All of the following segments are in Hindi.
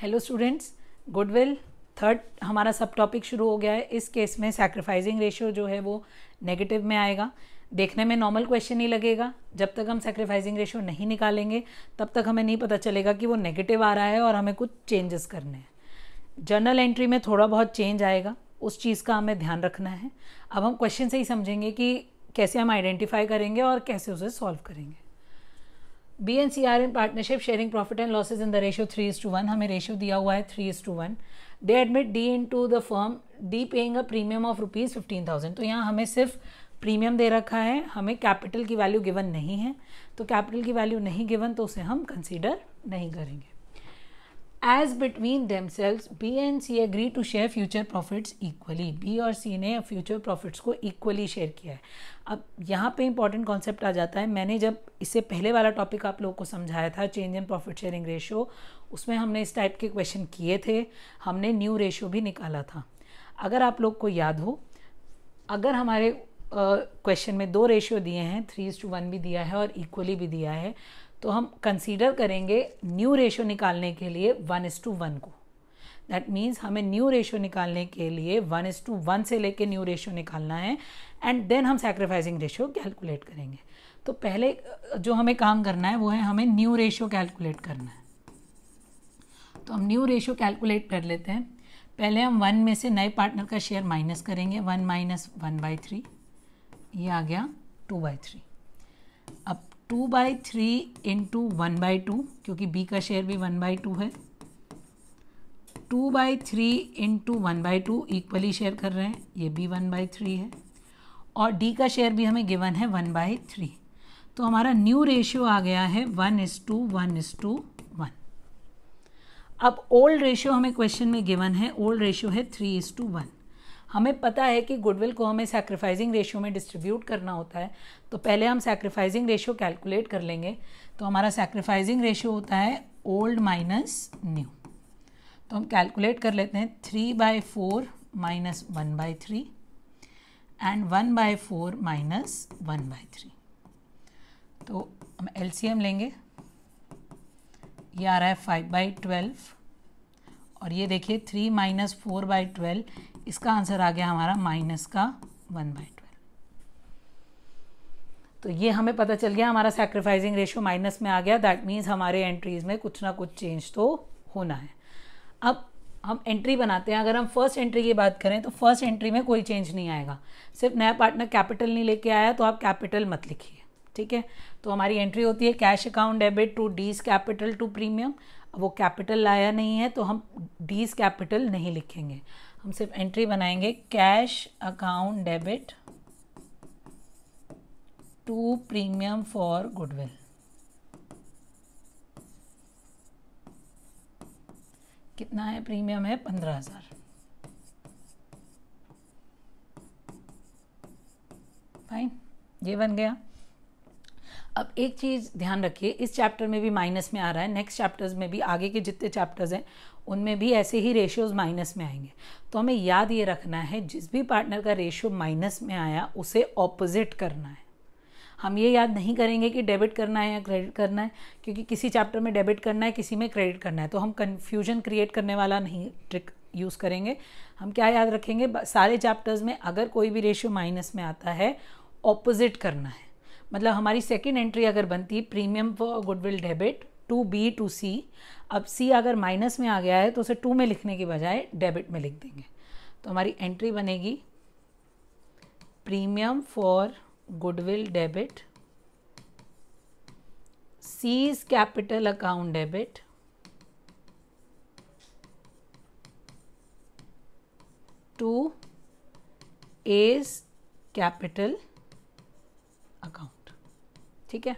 हेलो स्टूडेंट्स गुडविल थर्ड हमारा सब टॉपिक शुरू हो गया है इस केस में सेक्रीफाइजिंग रेशियो जो है वो नेगेटिव में आएगा देखने में नॉर्मल क्वेश्चन ही लगेगा जब तक हम सेक्रीफाइजिंग रेशियो नहीं निकालेंगे तब तक हमें नहीं पता चलेगा कि वो नेगेटिव आ रहा है और हमें कुछ चेंजेस करने हैं जर्नल एंट्री में थोड़ा बहुत चेंज आएगा उस चीज़ का हमें ध्यान रखना है अब हम क्वेश्चन से ही समझेंगे कि कैसे हम आइडेंटिफाई करेंगे और कैसे उसे सॉल्व करेंगे B and C are in partnership sharing profit and losses in the ratio three is to one हमें रेशियो दिया हुआ है three is to one they admit D into the firm D paying a premium of rupees fifteen thousand तो यहाँ हमें सिर्फ प्रीमियम दे रखा है हमें कैपिटल की वैल्यू गिवन नहीं है तो कैपिटल की वैल्यू नहीं गिवन तो उसे हम कंसिडर नहीं करेंगे as between themselves B and C agree to share future profits equally B और सी ने फ्यूचर प्रॉफिट्स को इक्वली शेयर किया है अब यहाँ पे इंपॉर्टेंट कॉन्सेप्ट आ जाता है मैंने जब इससे पहले वाला टॉपिक आप लोगों को समझाया था change in profit sharing ratio उसमें हमने इस टाइप के क्वेश्चन किए थे हमने न्यू रेशियो भी निकाला था अगर आप लोग को याद हो अगर हमारे क्वेश्चन uh, में दो रेशियो दिए हैं थ्री इज टू वन भी दिया है और इक्वली भी दिया है तो हम कंसीडर करेंगे न्यू रेशो निकालने के लिए वन इज़ टू वन को दैट मीन्स हमें न्यू रेशो निकालने के लिए वन इज़ टू वन से लेके न्यू रेशो निकालना है एंड देन हम सेक्रीफाइसिंग रेशो कैलकुलेट करेंगे तो पहले जो हमें काम करना है वो है हमें न्यू रेशो कैलकुलेट करना है तो हम न्यू रेशो कैलकुलेट कर लेते हैं पहले हम वन में से नए पार्टनर का शेयर माइनस करेंगे one minus one by three ये आ गया two by three two by three into one by two क्योंकि बी का शेयर भी वन बाई टू है two by three into one by two equally share कर रहे हैं ये भी वन बाई थ्री है और डी का शेयर भी हमें गिवन है वन बाई थ्री तो हमारा न्यू रेशियो आ गया है one is to one is to one अब ओल्ड रेशियो हमें क्वेश्चन में गिवन है ओल्ड रेशियो है थ्री इज़ टू वन हमें पता है कि गुडविल को हमें सेक्रीफाइजिंग रेशियो में डिस्ट्रीब्यूट करना होता है तो पहले हम सेक्रीफाइजिंग रेशियो कैलकुलेट कर लेंगे तो हमारा सेक्रीफाइजिंग रेशियो होता है ओल्ड माइनस न्यू तो हम कैलकुलेट कर लेते हैं three by four minus one by three and one by four minus one by three तो हम एल लेंगे ये आ रहा है फाइव बाई ट्वेल्व और ये देखिए three minus four by twelve इसका आंसर आ गया हमारा माइनस का वन बाई ट्वेल्व तो ये हमें पता चल गया हमारा सेक्रीफाइसिंग रेशियो माइनस में आ गया दैट मीन्स हमारे एंट्रीज में कुछ ना कुछ चेंज तो होना है अब हम एंट्री बनाते हैं अगर हम फर्स्ट एंट्री की बात करें तो फर्स्ट एंट्री में कोई चेंज नहीं आएगा सिर्फ नया पार्टनर कैपिटल नहीं लेके आया तो आप कैपिटल मत लिखिए ठीक है तो हमारी एंट्री होती है cash account debit to D's capital to premium वो कैपिटल लाया नहीं है तो हम डीज कैपिटल नहीं लिखेंगे हम सिर्फ एंट्री बनाएंगे cash account debit to premium for goodwill कितना है प्रीमियम है पंद्रह हज़ार फाइन ये बन गया अब एक चीज़ ध्यान रखिए इस चैप्टर में भी माइनस में आ रहा है नेक्स्ट चैप्टर्स में भी आगे के जितने चैप्टर्स हैं उनमें भी ऐसे ही रेशियोज़ माइनस में आएंगे तो हमें याद ये रखना है जिस भी पार्टनर का रेशियो माइनस में आया उसे ऑपोजिट करना है हम ये याद नहीं करेंगे कि डेबिट करना है या क्रेडिट करना है क्योंकि किसी चैप्टर में डेबिट करना है किसी में क्रेडिट करना है तो हम कन्फ्यूजन क्रिएट करने वाला नहीं ट्रिक यूज़ करेंगे हम क्या याद रखेंगे सारे चैप्टर्स में अगर कोई भी रेशियो माइनस में आता है ऑपोजिट करना है मतलब हमारी सेकेंड एंट्री अगर बनती premium for goodwill debit to B to C अब सी अगर माइनस में आ गया है तो उसे टू में लिखने के बजाय डेबिट में लिख देंगे तो हमारी एंट्री बनेगी premium for goodwill debit C's capital account debit to A's capital account ठीक है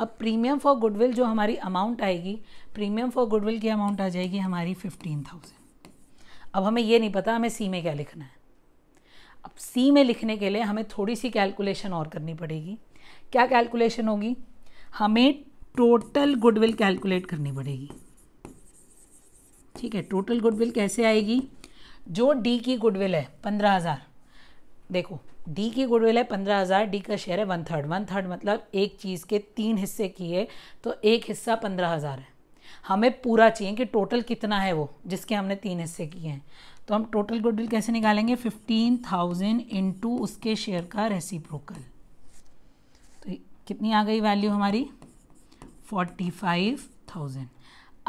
अब प्रीमियम फॉर गुडविल जो हमारी अमाउंट आएगी प्रीमियम फॉर गुडविल की अमाउंट आ जाएगी हमारी फिफ्टीन थाउजेंड अब हमें ये नहीं पता हमें सी में क्या लिखना है अब सी में लिखने के लिए हमें थोड़ी सी कैलकुलेशन और करनी पड़ेगी क्या कैलकुलेशन होगी हमें टोटल गुडविल कैलकुलेट करनी पड़ेगी ठीक है टोटल गुडविल कैसे आएगी जो डी की गुडविल है पंद्रह हज़ार देखो डी की गुडविल है पंद्रह हज़ार डी का शेयर है वन थर्ड वन थर्ड मतलब एक चीज़ के तीन हिस्से किए तो एक हिस्सा पंद्रह हज़ार है हमें पूरा चाहिए कि टोटल कितना है वो जिसके हमने तीन हिस्से किए हैं तो हम टोटल गुडविल कैसे निकालेंगे फिफ्टीन थाउजेंड इंटू उसके शेयर का रेसिप्रोकल तो कितनी आ गई वैल्यू हमारी फोर्टी फाइव थाउजेंड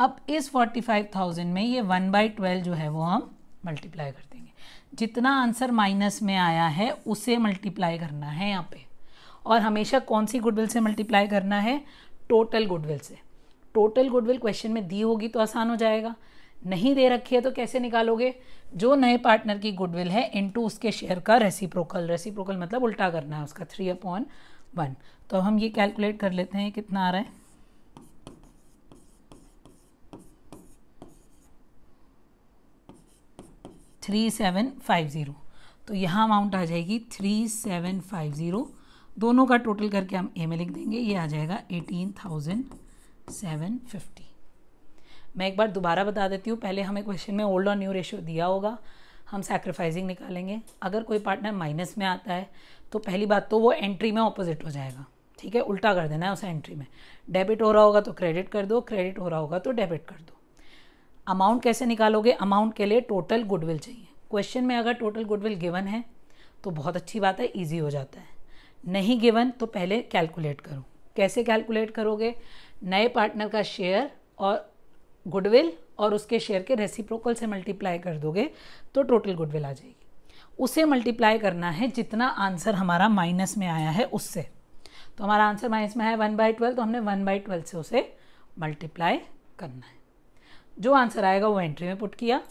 अब इस फोर्टी फाइव थाउजेंड में ये वन बाई ट्वेल्व जो है वो हम मल्टीप्लाई कर देंगे जितना आंसर माइनस में आया है उसे मल्टीप्लाई करना है यहाँ पे और हमेशा कौन सी गुडविल से मल्टीप्लाई करना है टोटल गुडविल से टोटल गुडविल क्वेश्चन में दी होगी तो आसान हो जाएगा नहीं दे रखी है तो कैसे निकालोगे जो नए पार्टनर की गुडविल है इनटू उसके शेयर का रेसिप्रोकल रेसिप्रोकल मतलब उल्टा करना है उसका थ्री अपॉन वन तो हम ये कैलकुलेट कर लेते हैं कितना आ रहा है थ्री सेवन फाइव ज़ीरो तो यहाँ अमाउंट आ जाएगी थ्री सेवन फाइव ज़ीरो दोनों का टोटल करके हम ए में लिख देंगे ये आ जाएगा एटीन थाउजेंड सेवन फिफ्टी मैं एक बार दोबारा बता देती हूँ पहले हमें क्वेश्चन में ओल्ड और न्यू रेशियो दिया होगा हम सैक्रिफाइसिंग निकालेंगे अगर कोई पार्टनर माइनस में आता है तो पहली बात तो वो एंट्री में ऑपोजिट हो जाएगा ठीक है उल्टा कर देना है उस एंट्री में डेबिट हो रहा होगा तो क्रेडिट कर दो क्रेडिट हो रहा होगा तो डेबिट कर दो अमाउंट कैसे निकालोगे अमाउंट के लिए टोटल गुडविल चाहिए क्वेश्चन में अगर टोटल गुडविल गिवन है तो बहुत अच्छी बात है ईजी हो जाता है नहीं गिवन तो पहले कैलकुलेट करो कैसे कैलकुलेट करोगे नए पार्टनर का शेयर और गुडविल और उसके शेयर के रेसिप्रोकल से मल्टीप्लाई कर दोगे तो टोटल गुडविल आ जाएगी उसे मल्टीप्लाई करना है जितना आंसर हमारा माइनस में आया है उससे तो हमारा आंसर माइनस में है वन बाई ट्वेल्व तो हमने वन बाई ट्वेल्व से उसे मल्टीप्लाई करना है जो आंसर आएगा वो एंट्री में पुट किया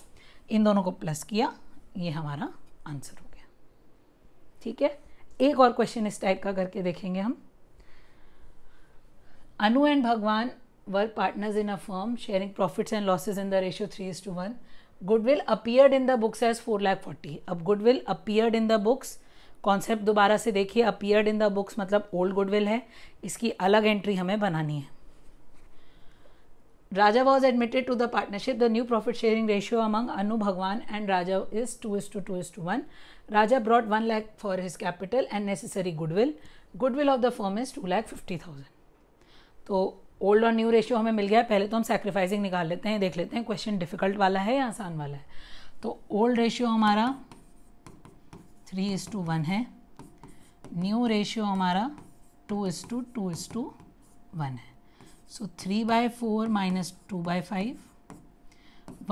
इन दोनों को प्लस किया ये हमारा आंसर हो गया ठीक है एक और क्वेश्चन इस टाइप का करके देखेंगे हम Anu and Bhagwan were partners in a firm sharing profits and losses in the ratio three is to one goodwill appeared in the books as four lakh forty अब goodwill appeared in the books concept दोबारा से देखिए अपियर्ड इन द बुक्स मतलब ओल्ड गुडविल है इसकी अलग एंट्री हमें बनानी है Raja was admitted to the partnership. The new profit sharing ratio among Anu Bhagwan and Raja is 2 is to 2 is to 1. Raja brought 1 lakh for his capital and necessary goodwill. Goodwill of the firm is 2 lakh 50,000. तो ओल्ड और न्यू रेशियो हमें मिल गया पहले तो हम सैक्रिफाइसिंग निकाल लेते हैं देख लेते हैं क्वेश्चन डिफिकल्ट वाला है या आसान वाला है तो ओल्ड रेशियो हमारा थ्री इस टू वन है न्यू रेशियो हमारा two is to two is to one है So 3 by 4 minus 2 by 5,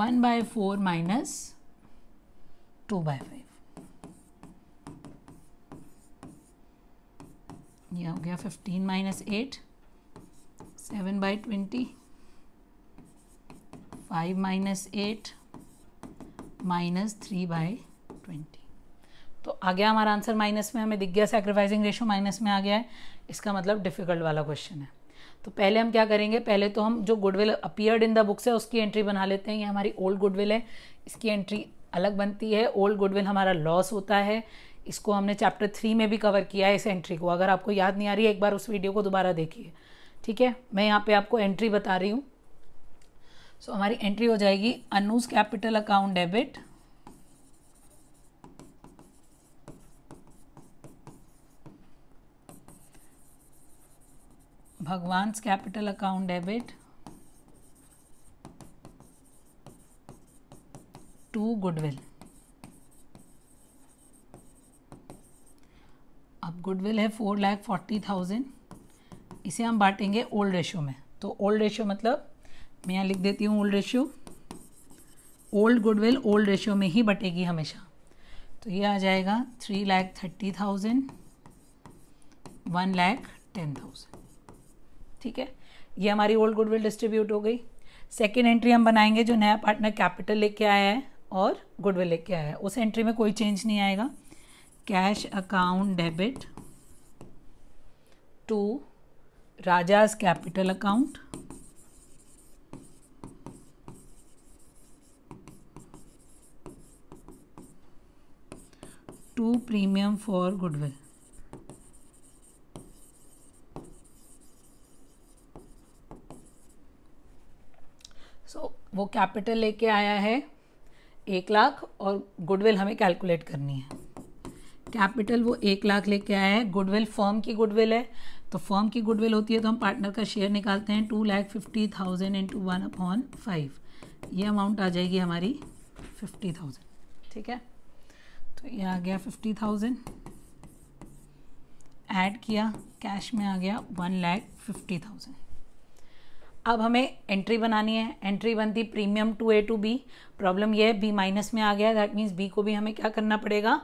1 by 4 minus 2 by 5. ये हो गया fifteen minus eight seven by twenty five minus eight minus three by twenty तो आ गया हमारा आंसर माइनस में हमें दिख गया सेक्रीफाइसिंग रेशो माइनस में आ गया है इसका मतलब डिफ़िकल्ट वाला क्वेश्चन है तो पहले हम क्या करेंगे पहले तो हम जो goodwill appeared in the books है उसकी एंट्री बना लेते हैं ये हमारी ओल्ड गुडविल है इसकी एंट्री अलग बनती है ओल्ड गुडविल हमारा लॉस होता है इसको हमने चैप्टर थ्री में भी कवर किया है इस एंट्री को अगर आपको याद नहीं आ रही है एक बार उस वीडियो को दोबारा देखिए ठीक है मैं यहाँ पे आपको एंट्री बता रही हूँ सो so, हमारी एंट्री हो जाएगी Anu's capital account debit Bhagwan's capital account debit to goodwill अब गुडविल है फोर लैख फोर्टी थाउजेंड इसे हम बांटेंगे ओल्ड रेशो में तो ओल्ड रेशो मतलब मैं यहाँ लिख देती हूँ old ratio old goodwill old ratio में ही बटेगी हमेशा तो ये आ जाएगा three lakh thirty thousand one lakh ten thousand ठीक है ये हमारी ओल्ड गुडविल डिस्ट्रीब्यूट हो गई सेकेंड एंट्री हम बनाएंगे जो नया पार्टनर कैपिटल लेके आया है और गुडविल लेके आया है उस एंट्री में कोई चेंज नहीं आएगा cash account debit to Raja's capital account to premium for goodwill वो कैपिटल लेके आया है एक लाख और गुडविल हमें कैलकुलेट करनी है कैपिटल वो एक लाख लेके आया है गुडविल फर्म की गुडविल है तो फर्म की गुडविल होती है तो हम पार्टनर का शेयर निकालते हैं two lakh fifty thousand into one upon five ये अमाउंट आ जाएगी हमारी फिफ्टी थाउजेंड ठीक है तो ये आ गया फिफ्टी थाउजेंड ऐड किया कैश में आ गया वन लैख फिफ्टी थाउजेंड अब हमें एंट्री बनानी है एंट्री बनती premium to A to B problem यह है बी माइनस में आ गया दैट मीन्स बी को भी हमें क्या करना पड़ेगा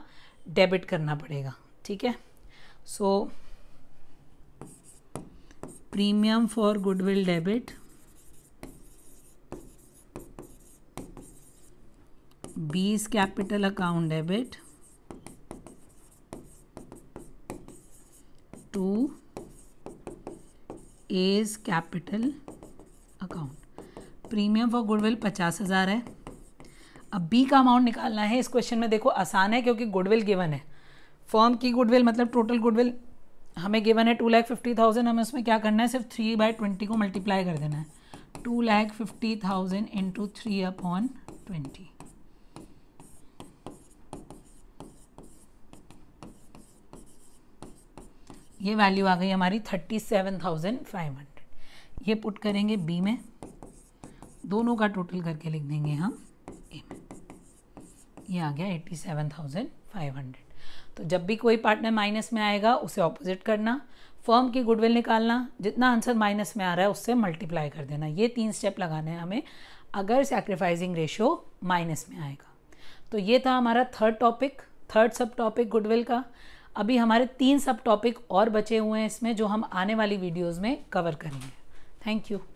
डेबिट करना पड़ेगा ठीक है so premium for goodwill debit B's capital account debit to A's capital premium for goodwill पचास हज़ार है अब बी का अमाउंट निकालना है इस क्वेश्चन में देखो आसान है क्योंकि गुडविल गिवन है फॉर्म की गुडविल मतलब टोटल गुडविल हमें गिवन है टू लैख फिफ्टी थाउजेंड हमें उसमें क्या करना है सिर्फ थ्री बाई ट्वेंटी को मल्टीप्लाई कर देना है two lakh fifty thousand into three upon twenty ये वैल्यू आ गई हमारी thirty seven thousand five hundred ये पुट करेंगे बी में दोनों का टोटल करके लिख देंगे हम एम ये आ गया eighty seven thousand five hundred तो जब भी कोई पार्टनर माइनस में आएगा उसे ऑपोजिट करना फर्म की गुडविल निकालना जितना आंसर माइनस में आ रहा है उससे मल्टीप्लाई कर देना ये तीन स्टेप लगाने हैं हमें अगर सेक्रीफाइजिंग रेशियो माइनस में आएगा तो ये था हमारा third topic third sub topic goodwill का अभी हमारे तीन सब टॉपिक और बचे हुए हैं इसमें जो हम आने वाली वीडियोज़ में कवर करेंगे थैंक यू